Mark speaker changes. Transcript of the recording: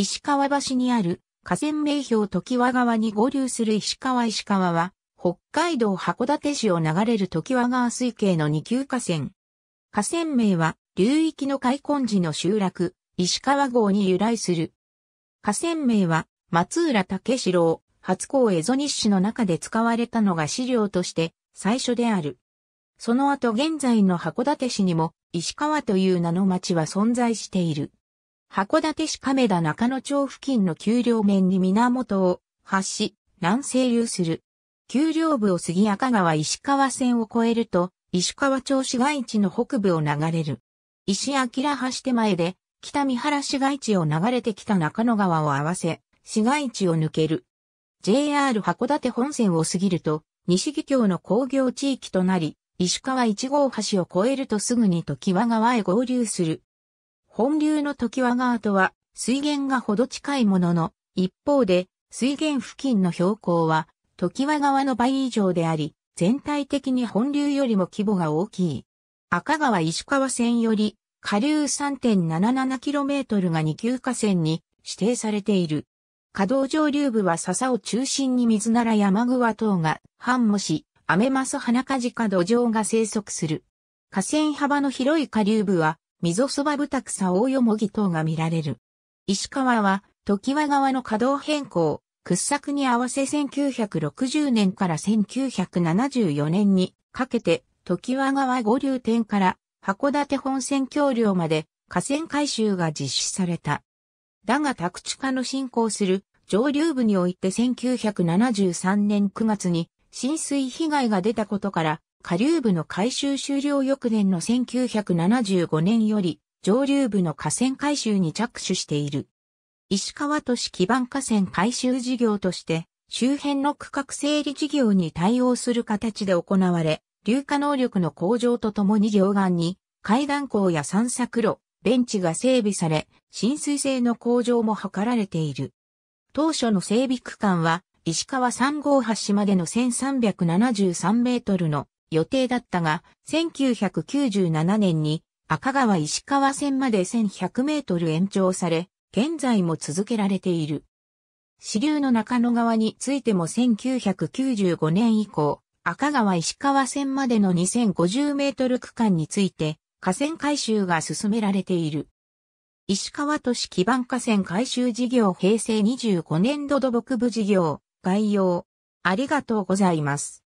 Speaker 1: 石川橋にある河川名標時和川に合流する石川石川は、北海道函館市を流れる時和川水系の2級河川。河川名は、流域の開墾時の集落、石川郷に由来する。河川名は、松浦武四郎、初公蝦夷日誌の中で使われたのが資料として最初である。その後現在の函館市にも石川という名の町は存在している。函館市亀田中野町付近の丘陵面に源を発し、南西流する。丘陵部を杉赤川石川線を越えると、石川町市街地の北部を流れる。石明橋手前で、北三原市街地を流れてきた中野川を合わせ、市街地を抜ける。JR 函館本線を過ぎると、西木京の工業地域となり、石川一号橋を越えるとすぐに時和川へ合流する。本流の時和川とは水源がほど近いものの、一方で水源付近の標高は時和川の倍以上であり、全体的に本流よりも規模が大きい。赤川石川線より下流 3.77km が二級河川に指定されている。稼働上流部は笹を中心に水なら山桑等が、半もし、アメマス花カジカ土壌が生息する。河川幅の広い下流部は、溝そば豚草大よもぎ等が見られる。石川は、時和川の稼働変更、掘削に合わせ1960年から1974年にかけて、時和川五流天から函館本線橋梁まで河川改修が実施された。だが宅地化の進行する上流部において1973年9月に浸水被害が出たことから下流部の改修終了翌年の1975年より、上流部の河川改修に着手している。石川都市基盤河川改修事業として、周辺の区画整理事業に対応する形で行われ、流下能力の向上とともに両岸に、階段校や散策路、ベンチが整備され、浸水性の向上も図られている。当初の整備区間は、石川3号橋までの1373メートルの予定だったが、1997年に赤川石川線まで1100メートル延長され、現在も続けられている。支流の中野川についても1995年以降、赤川石川線までの2050メートル区間について、河川改修が進められている。石川都市基盤河川改修事業平成25年度土木部事業、概要。ありがとうございます。